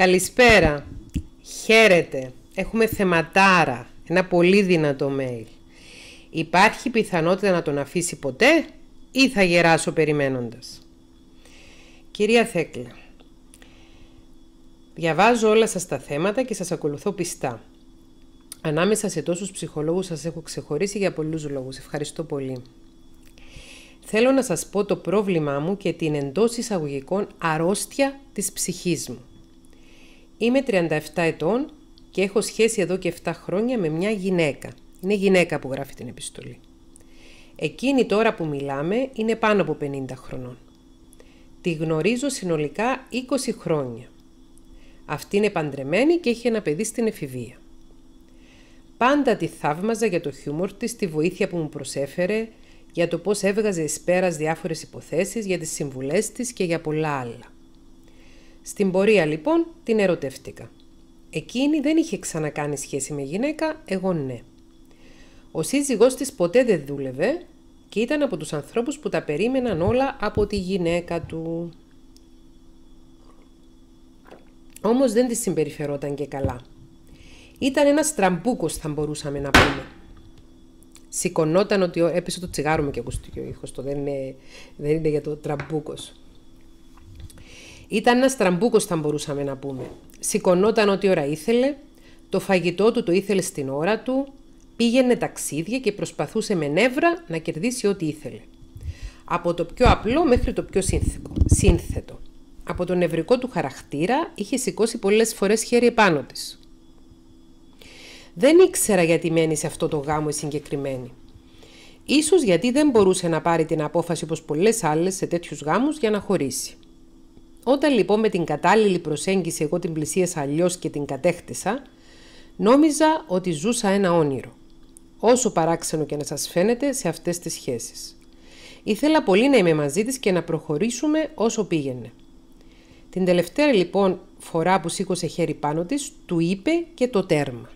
Καλησπέρα. Χαίρετε. Έχουμε θεματάρα. Ένα πολύ δυνατό mail. Υπάρχει πιθανότητα να τον αφήσει ποτέ ή θα γεράσω περιμένοντας. Κυρία Θέκλα, διαβάζω όλα σας τα θέματα και σας ακολουθώ πιστά. Ανάμεσα σε τόσους ψυχολόγους σας έχω ξεχωρίσει για πολλούς λόγους. Ευχαριστώ πολύ. Θέλω να σας πω το πρόβλημά μου και την εντός εισαγωγικών αρρώστια της ψυχής μου. Είμαι 37 ετών και έχω σχέση εδώ και 7 χρόνια με μια γυναίκα. Είναι γυναίκα που γράφει την επιστολή. Εκείνη τώρα που μιλάμε είναι πάνω από 50 χρονών. Τη γνωρίζω συνολικά 20 χρόνια. Αυτή είναι παντρεμένη και έχει ένα παιδί στην εφηβεία. Πάντα τη θαύμαζα για το χιούμορ της, τη βοήθεια που μου προσέφερε, για το πώς έβγαζε εις πέρας διάφορες υποθέσεις, για τις συμβουλές της και για πολλά άλλα. Στην πορεία λοιπόν την ερωτεύτηκα. Εκείνη δεν είχε ξανακάνει σχέση με γυναίκα, εγώ ναι. Ο σύζυγός της ποτέ δεν δούλευε και ήταν από τους ανθρώπους που τα περίμεναν όλα από τη γυναίκα του. Όμως δεν της συμπεριφερόταν και καλά. Ήταν ένας τραμπούκος θα μπορούσαμε να πούμε. Σηκωνόταν ότι έπεσε το τσιγάρο μου και ακούστηκε ο ήχος, το δεν είναι, δεν είναι για το τραμπούκος. Ήταν ένας τραμπούκος, θα μπορούσαμε να πούμε. Σηκωνόταν ό,τι ώρα ήθελε, το φαγητό του το ήθελε στην ώρα του, πήγαινε ταξίδια και προσπαθούσε με νεύρα να κερδίσει ό,τι ήθελε. Από το πιο απλό μέχρι το πιο σύνθετο. Από τον νευρικό του χαρακτήρα είχε σηκώσει πολλές φορές χέρι επάνω της. Δεν ήξερα γιατί μένει σε αυτό το γάμο η συγκεκριμένη. Ίσως γιατί δεν μπορούσε να πάρει την απόφαση όπως πολλές άλλες σε τέτοιους γάμους για να χωρίσει. Όταν λοιπόν με την κατάλληλη προσέγγιση εγώ την πλησίασα αλλιώς και την κατέχτησα, νόμιζα ότι ζούσα ένα όνειρο. Όσο παράξενο και να σας φαίνεται σε αυτές τις σχέσεις. Ήθελα πολύ να είμαι μαζί της και να προχωρήσουμε όσο πήγαινε. Την τελευταία λοιπόν φορά που σήκωσε χέρι πάνω της, του είπε και το τέρμα.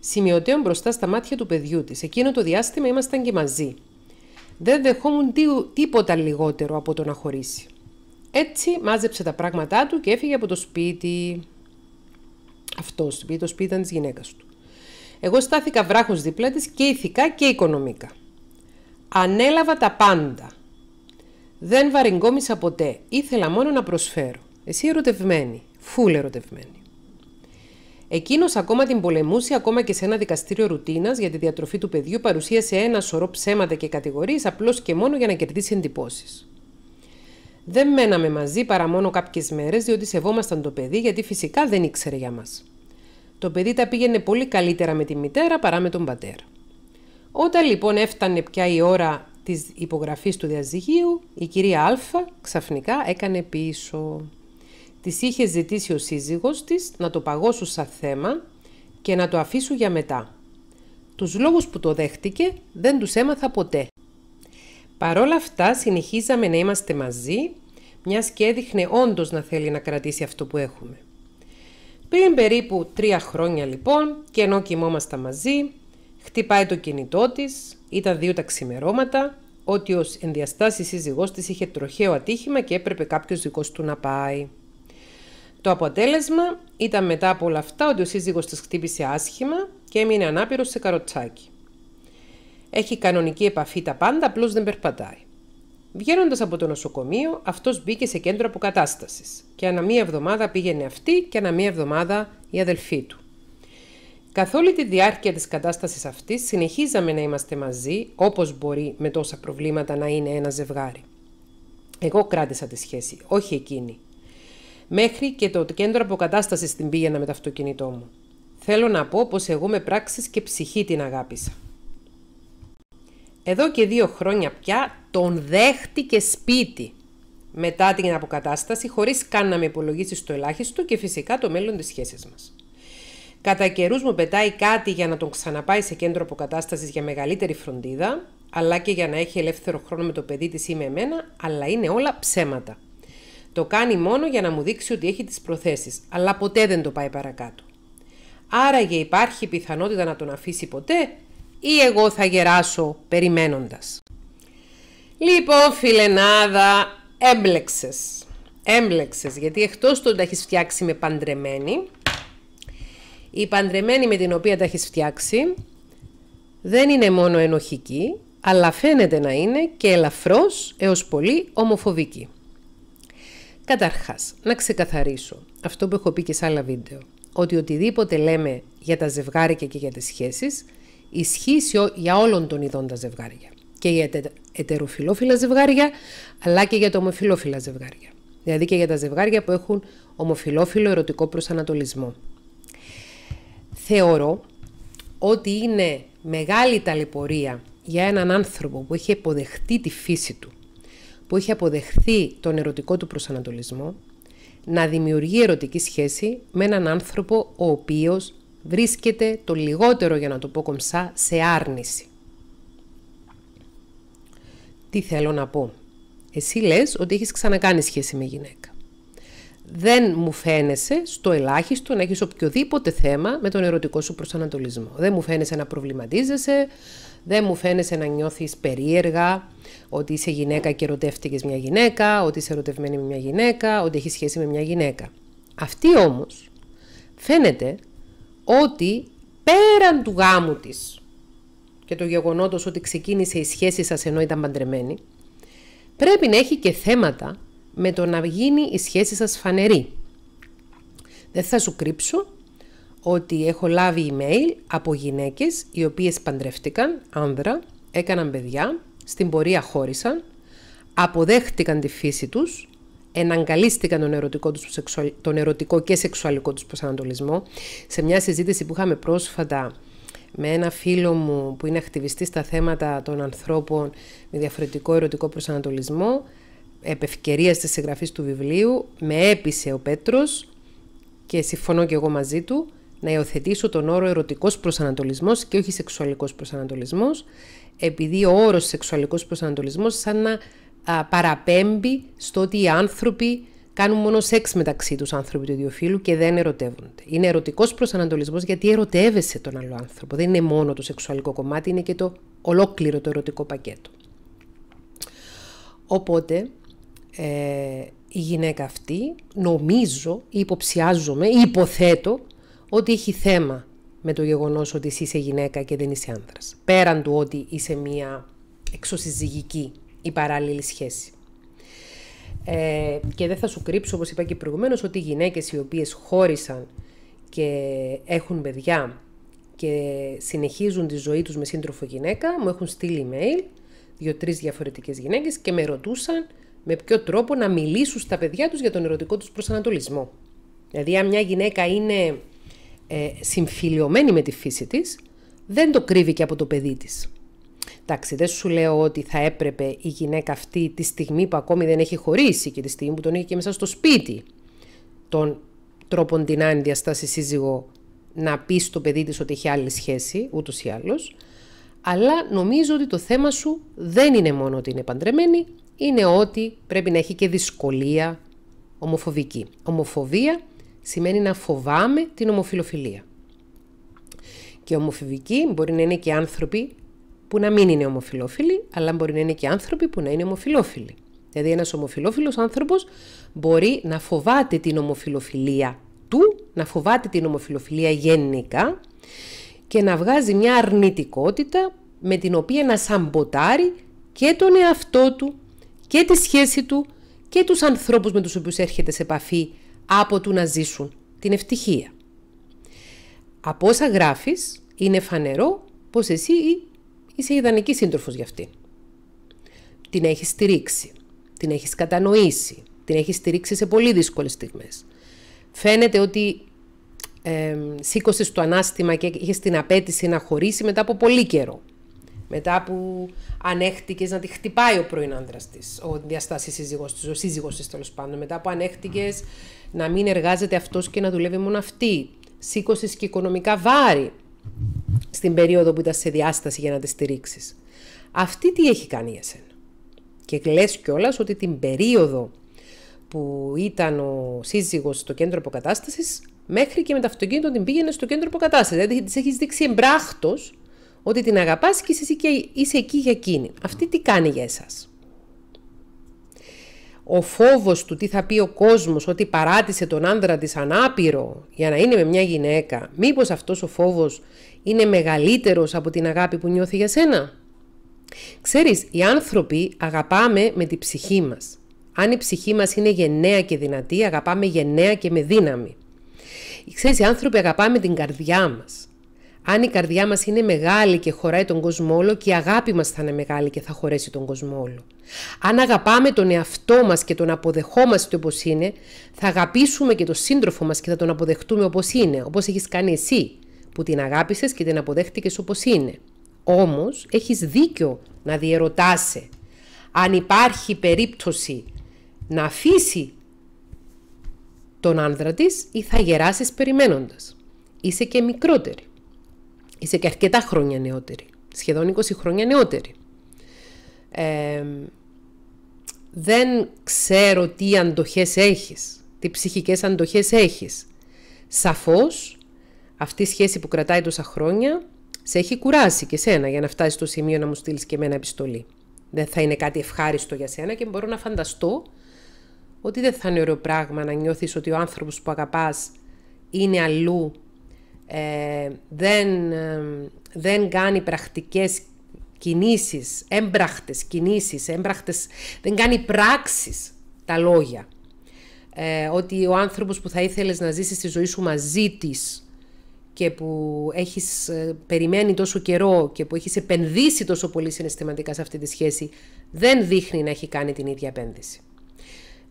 Σημειωτέων μπροστά στα μάτια του παιδιού της. Εκείνο το διάστημα ήμασταν και μαζί. Δεν δεχόμουν τίποτα λιγότερο από το να χωρίσει. Έτσι μάζεψε τα πράγματά του και έφυγε από το σπίτι. Αυτό σπίτι, το σπίτι ήταν της γυναίκας του. Εγώ στάθηκα βράχος δίπλα της και ηθικά και οικονομικά. Ανέλαβα τα πάντα. Δεν βαριγκόμισα ποτέ. Ήθελα μόνο να προσφέρω. Εσύ ερωτευμένη. Φούλ ερωτευμένη. Εκείνος ακόμα την πολεμούσε, ακόμα και σε ένα δικαστήριο ρουτίνας για τη διατροφή του παιδιού, παρουσίασε ένα σωρό ψέματα και κατηγορίες απλώς και μόνο για να κερδίσει εντυπώσεις. Δεν μέναμε μαζί παρά μόνο κάποιες μέρες, διότι σεβόμασταν το παιδί, γιατί φυσικά δεν ήξερε για μας. Το παιδί τα πήγαινε πολύ καλύτερα με τη μητέρα παρά με τον πατέρα. Όταν λοιπόν έφτανε πια η ώρα της υπογραφής του διαζυγίου, η κυρία Α ξαφνικά έκανε πίσω. Της είχε ζητήσει ο σύζυγος της να το παγώσουν σαν θέμα και να το αφήσουν για μετά. Τους λόγους που το δέχτηκε δεν τους έμαθα ποτέ. Παρόλα αυτά συνεχίζαμε να είμαστε μαζί μιας και έδειχνε όντως να θέλει να κρατήσει αυτό που έχουμε. Πριν περίπου τρία χρόνια λοιπόν και ενώ κοιμόμασταν μαζί, χτυπάει το κινητό της, ήταν δύο τα ξημερώματα, ότι ως ενδιαστάσεις σύζυγός της είχε τροχαίο ατύχημα και έπρεπε κάποιος δικός του να πάει. Το αποτέλεσμα ήταν μετά από όλα αυτά ότι ο σύζυγος της χτύπησε άσχημα και έμεινε ανάπηρος σε καροτσάκι. Έχει κανονική επαφή τα πάντα, απλώς δεν περπατάει. Βγαίνοντας από το νοσοκομείο, αυτός μπήκε σε κέντρο αποκατάστασης και ανά μία εβδομάδα πήγαινε αυτή και ανά μία εβδομάδα η αδελφή του. Καθ' όλη τη διάρκεια της κατάστασης αυτής συνεχίζαμε να είμαστε μαζί όπως μπορεί με τόσα προβλήματα να είναι ένα ζευγάρι. Εγώ κράτησα τη σχέση, όχι εκείνη. Μέχρι και το κέντρο αποκατάστασης την πήγαινα με το αυτοκίνητό μου. Θέλω να πω πως εγώ με πράξεις και ψυχή την αγάπησα. Εδώ και δύο χρόνια πια τον δέχτηκε σπίτι μετά την αποκατάσταση χωρίς καν να με υπολογίσει στο ελάχιστο και φυσικά το μέλλον της σχέσης μας. Κατά καιρούς μου πετάει κάτι για να τον ξαναπάει σε κέντρο αποκατάστασης για μεγαλύτερη φροντίδα, αλλά και για να έχει ελεύθερο χρόνο με το παιδί της ή με εμένα, αλλά είναι όλα ψέματα. Το κάνει μόνο για να μου δείξει ότι έχει τις προθέσεις, αλλά ποτέ δεν το πάει παρακάτω. Άραγε υπάρχει πιθανότητα να τον αφήσει ποτέ, ή εγώ θα γεράσω περιμένοντας. Λοιπόν φιλενάδα, έμπλεξες. Έμπλεξες, γιατί εκτός το τα έχεις φτιάξει με παντρεμένη, η παντρεμένη με την οποία τα έχεις φτιάξει δεν είναι μόνο ενοχική, αλλά φαίνεται να είναι και ελαφρώς έως πολύ ομοφοβική. Καταρχάς, να ξεκαθαρίσω αυτό που έχω πει και σε άλλα βίντεο, ότι οτιδήποτε λέμε για τα ζευγάρια και για τις σχέσεις ισχύσει για όλων των ειδών τα ζευγάρια. Και για ετεροφιλόφιλα ζευγάρια, αλλά και για τα ομοφιλόφιλα ζευγάρια. Δηλαδή και για τα ζευγάρια που έχουν ομοφιλόφιλο ερωτικό προσανατολισμό. Θεωρώ ότι είναι μεγάλη ταλαιπωρία για έναν άνθρωπο που έχει αποδεχτεί τη φύση του, που έχει αποδεχθεί τον ερωτικό του προσανατολισμό, να δημιουργεί ερωτική σχέση με έναν άνθρωπο ο οποίος βρίσκεται το λιγότερο για να το πω κομψά σε άρνηση. Τι θέλω να πω. Εσύ λες ότι έχεις ξανακάνει σχέση με γυναίκα. Δεν μου φαίνεσαι στο ελάχιστο να έχεις οποιοδήποτε θέμα με τον ερωτικό σου προσανατολισμό. Δεν μου φαίνεσαι να προβληματίζεσαι, δεν μου φαίνεσαι να νιώθεις περίεργα ότι είσαι γυναίκα και ερωτεύτηκες μια γυναίκα, ότι είσαι ερωτευμένη με μια γυναίκα, ότι έχεις σχέση με μια γυναίκα. Αυτή όμως φαίνεται ότι πέραν του γάμου της και το γεγονότος ότι ξεκίνησε η σχέση σας ενώ ήταν παντρεμένη, πρέπει να έχει και θέματα με το να γίνει η σχέση σας φανερή. Δεν θα σου κρύψω ότι έχω λάβει email από γυναίκες οι οποίες παντρεύτηκαν άνδρα, έκαναν παιδιά, στην πορεία χώρισαν, αποδέχτηκαν τη φύση τους εναγκαλίστηκαν τον ερωτικό, τους, τον ερωτικό και σεξουαλικό τους προσανατολισμό σε μια συζήτηση που είχαμε πρόσφατα με ένα φίλο μου που είναι ακτιβιστής στα θέματα των ανθρώπων με διαφορετικό ερωτικό προσανατολισμό επ' ευκαιρίας της συγγραφής του βιβλίου με έπεισε ο Πέτρος και συμφωνώ και εγώ μαζί του να υιοθετήσω τον όρο ερωτικός προσανατολισμός και όχι σεξουαλικός προσανατολισμός επειδή ο όρος σεξουαλικός προσανατολισμός σαν να α, παραπέμπει στο ότι οι άνθρωποι κάνουν μόνο σεξ μεταξύ τους άνθρωποι του ίδιου φύλου και δεν ερωτεύονται. Είναι ερωτικός προσανατολισμός γιατί ερωτεύεσαι τον άλλο άνθρωπο. Δεν είναι μόνο το σεξουαλικό κομμάτι, είναι και το ολόκληρο το ερωτικό πακέτο. Οπότε ε, η γυναίκα αυτή νομίζω, υποψιάζομαι, υποθέτω ότι έχει θέμα με το γεγονός ότι εσύ είσαι γυναίκα και δεν είσαι άνδρας. Πέραν του ότι είσαι μία εξωσυζυγική η παράλληλη σχέση. Ε, και δεν θα σου κρύψω, όπως είπα και προηγουμένως, ότι οι γυναίκες οι οποίες χώρισαν και έχουν παιδιά και συνεχίζουν τη ζωή τους με σύντροφο γυναίκα, μου έχουν στείλει email, δύο-τρεις διαφορετικές γυναίκες και με ρωτούσαν με ποιο τρόπο να μιλήσουν στα παιδιά τους για τον ερωτικό τους προσανατολισμό. Δηλαδή, αν μια γυναίκα είναι ε, συμφιλειωμένη με τη φύση της, δεν το κρύβει και από το παιδί της. Εντάξει, δεν σου λέω ότι θα έπρεπε η γυναίκα αυτή τη στιγμή που ακόμη δεν έχει χωρίσει και τη στιγμή που τον έχει και μέσα στο σπίτι τον τρόπον την άνδια στάση σύζυγο να πει στο παιδί της ότι έχει άλλη σχέση, ούτως ή άλλως. Αλλά νομίζω ότι το θέμα σου δεν είναι μόνο ότι είναι παντρεμένη, είναι ότι πρέπει να έχει και δυσκολία ομοφοβική. Ομοφοβία σημαίνει να φοβάμαι την ομοφιλοφιλία. Και ομοφοβικοί μπορεί να είναι και άνθρωποι που να μην είναι ομοφιλόφιλοι, αλλά μπορεί να είναι και άνθρωποι που να είναι ομοφιλόφιλοι. Δηλαδή ένας ομοφιλόφιλος άνθρωπος μπορεί να φοβάται την ομοφιλοφιλία του, να φοβάται την ομοφιλοφιλία γενικά και να βγάζει μια αρνητικότητα με την οποία να σαμποτάρει και τον εαυτό του και τη σχέση του και τους ανθρώπους με τους οποίους έρχεται σε επαφή από του να ζήσουν την ευτυχία. Από όσα γράφεις είναι φανερό πως εσύ είσαι ιδανική σύντροφος για αυτή. Την έχεις στηρίξει, την έχεις κατανοήσει, την έχεις στηρίξει σε πολύ δύσκολες στιγμές. Φαίνεται ότι ε, σήκωσες το ανάστημα και είχες την απέτηση να χωρίσει μετά από πολύ καιρό. Μετά που ανέχτηκες να τη χτυπάει ο πρώην άντρα της, ο διαστάσει σύζυγό της, ο σύζυγό της τέλος πάντων. Μετά που ανέχτηκες να μην εργάζεται αυτός και να δουλεύει μόνο αυτή. Σήκωσες και οικονομικά βάρη στην περίοδο που ήταν σε διάσταση για να τη στηρίξεις. Αυτή τι έχει κάνει για σένα. Και λες κιόλας ότι την περίοδο που ήταν ο σύζυγος στο κέντρο αποκατάστασης, μέχρι και με το αυτοκίνητο την πήγαινε στο κέντρο αποκατάστασης. Δηλαδή της έχεις δείξει εμπράχτο ότι την αγαπάς και εσύ και είσαι εκεί για εκείνη. Αυτή τι κάνει για εσάς. Ο φόβος του τι θα πει ο κόσμος, ότι παράτησε τον άνδρα της ανάπηρο για να είναι με μια γυναίκα, μήπως αυτός ο φόβος είναι μεγαλύτερος από την αγάπη που νιώθει για σένα. Ξέρεις, οι άνθρωποι αγαπάμε με την ψυχή μας. Αν η ψυχή μας είναι γενναία και δυνατή, αγαπάμε γενναία και με δύναμη. Ξέρεις, οι άνθρωποι αγαπάμε την καρδιά μας. Αν η καρδιά μας είναι μεγάλη και χωράει τον κόσμο όλο και η αγάπη μας θα είναι μεγάλη και θα χωρέσει τον κόσμο όλο. Αν αγαπάμε τον εαυτό μας και τον αποδεχόμαστε όπως είναι, θα αγαπήσουμε και τον σύντροφο μας και θα τον αποδεχτούμε όπως είναι, όπως έχεις κάνει εσύ που την αγάπησες και την αποδέχτηκες όπως είναι. Όμως έχεις δίκιο να διαιρωτάσαι αν υπάρχει περίπτωση να αφήσει τον άνδρα της ή θα γεράσεις περιμένοντας. Είσαι και μικρότερη. Είσαι και αρκετά χρόνια νεότερη. Σχεδόν 20 χρόνια νεότερη. δεν ξέρω τι αντοχές έχεις, τι ψυχικές αντοχές έχεις. Σαφώς αυτή η σχέση που κρατάει τόσα χρόνια σε έχει κουράσει και σένα για να φτάσεις στο σημείο να μου στείλεις και εμένα επιστολή. Δεν θα είναι κάτι ευχάριστο για σένα και μπορώ να φανταστώ ότι δεν θα είναι ωραίο πράγμα να νιώθεις ότι ο άνθρωπος που αγαπάς είναι αλλού, ε, δεν, ε, δεν κάνει πρακτικές κινήσεις, έμπραχτες κινήσεις, έμπραχτες, δεν κάνει πράξεις τα λόγια. Ε, ότι ο άνθρωπος που θα ήθελες να ζήσεις τη ζωή σου μαζί της και που έχεις ε, περιμένει τόσο καιρό και που έχεις επενδύσει τόσο πολύ συναισθηματικά σε αυτή τη σχέση δεν δείχνει να έχει κάνει την ίδια επένδυση.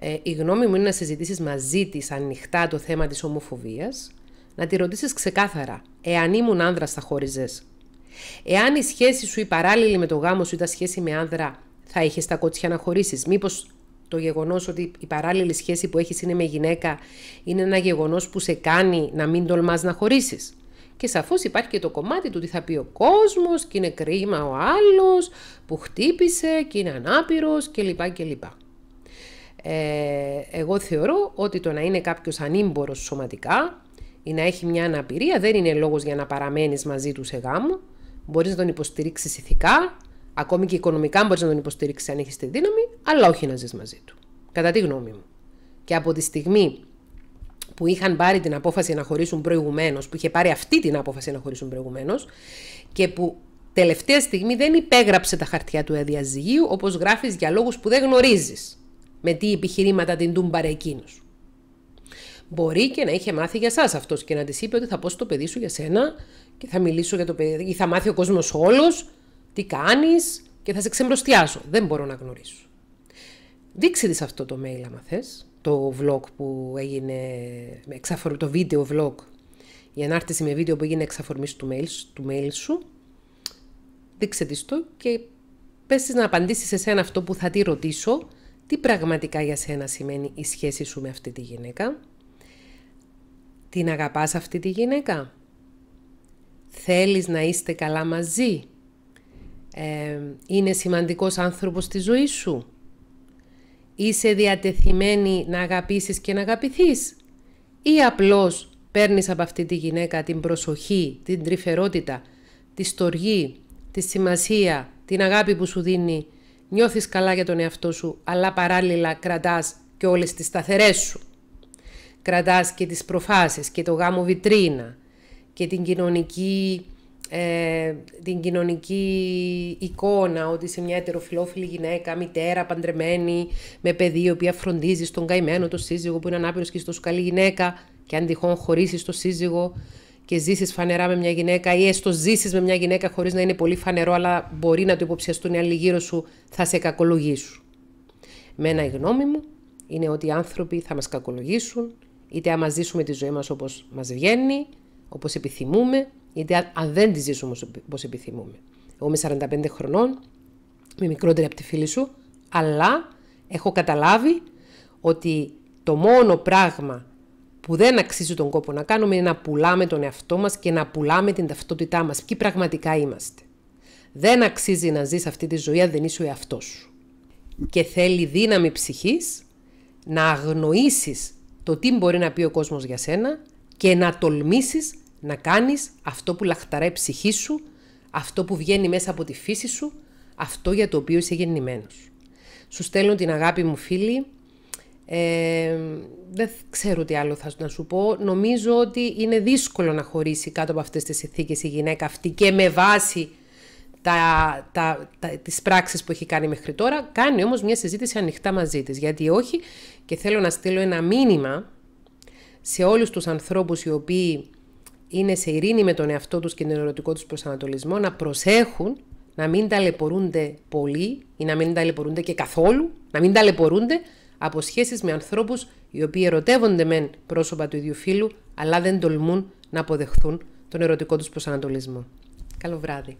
Ε, η γνώμη μου είναι να συζητήσεις μαζί της ανοιχτά το θέμα της ομοφοβίας, να τη ρωτήσεις ξεκάθαρα, εάν ήμουν άνδρας θα χώριζες. Εάν η σχέση σου η παράλληλη με το γάμο σου ήταν σχέση με άνδρα, θα είχες τα κότσια να χωρίσεις. Μήπως το γεγονός ότι η παράλληλη σχέση που έχεις είναι με γυναίκα είναι ένα γεγονός που σε κάνει να μην τολμάς να χωρίσεις. Και σαφώς υπάρχει και το κομμάτι του τι θα πει ο κόσμος και είναι κρίμα ο άλλος που χτύπησε και είναι ανάπηρος κλπ. κλπ. Ε, εγώ θεωρώ ότι το να είναι κάποιος ανήμπορος σωματικά ή να έχει μια αναπηρία δεν είναι λόγος για να παραμένεις μαζί του σε γάμο. Μπορείς να τον υποστηρίξεις ηθικά, Ακόμη και οικονομικά μπορείς να τον υποστηρίξει αν έχεις τη δύναμη, αλλά όχι να ζεις μαζί του. Κατά τη γνώμη μου. Και από τη στιγμή που είχαν πάρει την απόφαση να χωρίσουν προηγουμένως, που είχε πάρει αυτή την απόφαση να χωρίσουν προηγουμένως και που τελευταία στιγμή δεν υπέγραψε τα χαρτιά του αδιαζυγίου όπως γράφεις για λόγους που δεν γνωρίζεις. Με τι επιχειρήματα την τούμπαρε εκείνος. Μπορεί και να είχε μάθει για εσά αυτός και να της είπε ότι θα πω στο παιδί σου για σένα και θα μιλήσω για το παιδί, ή θα μάθει ο κόσμος όλος τι κάνεις και θα σε ξεμπροστιάσω. Δεν μπορώ να γνωρίσω. Δείξε αυτό το mail άμα θες, το vlog που έγινε, το βίντεο vlog, η ανάρτηση με βίντεο που έγινε εξαφορμής του mail, του mail σου. Δείξε της το και πες να απαντήσεις σε σένα αυτό που θα τη ρωτήσω, τι πραγματικά για σένα σημαίνει η σχέση σου με αυτή τη γυναίκα. Την αγαπάς αυτή τη γυναίκα. Θέλεις να είστε καλά μαζί είναι σημαντικός άνθρωπος στη ζωή σου. Είσαι διατεθειμένη να αγαπήσεις και να αγαπηθείς. Ή απλώς παίρνεις από αυτή τη γυναίκα την προσοχή, την τρυφερότητα, τη στοργή, τη σημασία, την αγάπη που σου δίνει. Νιώθεις καλά για τον εαυτό σου, αλλά παράλληλα κρατάς και όλες τις σταθερές σου. Κρατάς και τις προφάσεις και το γάμο βιτρίνα και την κοινωνική ε, την κοινωνική εικόνα ότι είσαι μια ετεροφιλόφιλη γυναίκα, μητέρα, παντρεμένη, με παιδί, η οποία φροντίζει στον καημένο το σύζυγο που είναι ανάπηρος και στο τόσο καλή γυναίκα και αν τυχόν χωρίσεις το σύζυγο και ζήσεις φανερά με μια γυναίκα ή έστω ζήσεις με μια γυναίκα χωρίς να είναι πολύ φανερό αλλά μπορεί να το υποψιαστούν οι άλλοι γύρω σου, θα σε κακολογήσουν. Μένα η γνώμη μου είναι ότι οι άνθρωποι θα μας κακολογήσουν είτε άμα ζήσουμε τη ζωή μας όπως μας βγαίνει, όπως επιθυμούμε, γιατί αν δεν τη ζήσουμε όπως επιθυμούμε. Εγώ είμαι 45 χρονών, είμαι μικρότερη από τη φίλη σου, αλλά έχω καταλάβει ότι το μόνο πράγμα που δεν αξίζει τον κόπο να κάνουμε είναι να πουλάμε τον εαυτό μας και να πουλάμε την ταυτότητά μας. Ποιοι πραγματικά είμαστε. Δεν αξίζει να ζεις αυτή τη ζωή αν δεν είσαι ο εαυτός σου. Και θέλει δύναμη ψυχής να αγνοήσεις το τι μπορεί να πει ο κόσμος για σένα και να τολμήσεις να κάνεις αυτό που λαχταράει ψυχή σου, αυτό που βγαίνει μέσα από τη φύση σου, αυτό για το οποίο είσαι γεννημένος. Σου στέλνω την αγάπη μου φίλη. Ε, δεν ξέρω τι άλλο θα να σου πω. Νομίζω ότι είναι δύσκολο να χωρίσει κάτω από αυτές τις ηθίκες η γυναίκα αυτή και με βάση τα, τα, τις πράξεις που έχει κάνει μέχρι τώρα. Κάνει όμως μια συζήτηση ανοιχτά μαζί της. Γιατί όχι και θέλω να στείλω ένα μήνυμα σε όλους τους ανθρώπους οι οποίοι είναι σε ειρήνη με τον εαυτό τους και τον ερωτικό τους προσανατολισμό, να προσέχουν να μην ταλαιπωρούνται πολύ ή να μην ταλαιπωρούνται και καθόλου, να μην ταλαιπωρούνται από σχέσεις με ανθρώπους οι οποίοι ερωτεύονται μεν πρόσωπα του ίδιου φύλου, αλλά δεν τολμούν να αποδεχθούν τον ερωτικό τους προσανατολισμό. Καλό βράδυ.